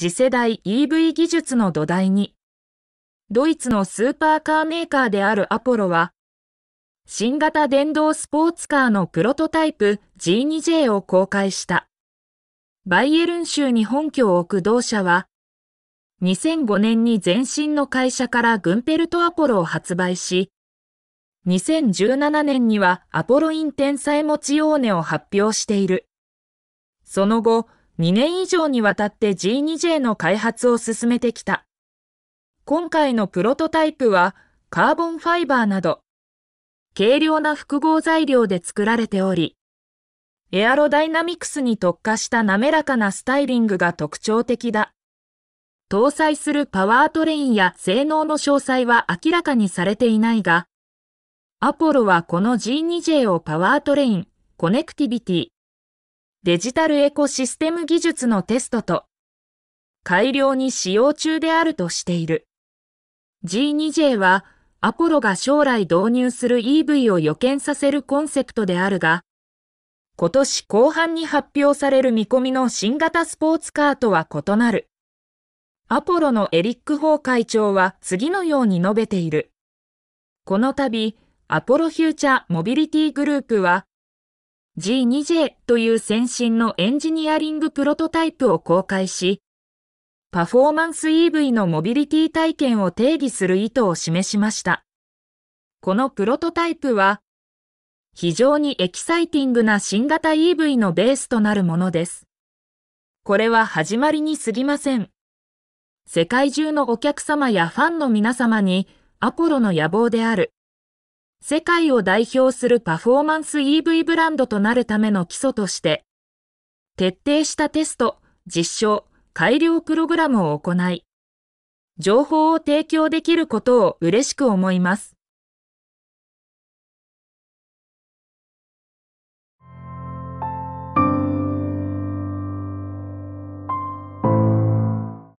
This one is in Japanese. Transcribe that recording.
次世代 EV 技術の土台に、ドイツのスーパーカーメーカーであるアポロは、新型電動スポーツカーのプロトタイプ G2J を公開した。バイエルン州に本拠を置く同社は、2005年に前身の会社からグンペルトアポロを発売し、2017年にはアポロインテンサイモチオーネを発表している。その後、2年以上にわたって G2J の開発を進めてきた。今回のプロトタイプはカーボンファイバーなど軽量な複合材料で作られており、エアロダイナミクスに特化した滑らかなスタイリングが特徴的だ。搭載するパワートレインや性能の詳細は明らかにされていないが、アポロはこの G2J をパワートレイン、コネクティビティ、デジタルエコシステム技術のテストと改良に使用中であるとしている。G2J はアポロが将来導入する EV を予見させるコンセプトであるが、今年後半に発表される見込みの新型スポーツカーとは異なる。アポロのエリック・ホー会長は次のように述べている。この度、アポロフューチャーモビリティグループは、G2J という先進のエンジニアリングプロトタイプを公開し、パフォーマンス EV のモビリティ体験を定義する意図を示しました。このプロトタイプは、非常にエキサイティングな新型 EV のベースとなるものです。これは始まりに過ぎません。世界中のお客様やファンの皆様に、アポロの野望である、世界を代表するパフォーマンス EV ブランドとなるための基礎として、徹底したテスト、実証、改良プログラムを行い、情報を提供できることを嬉しく思います。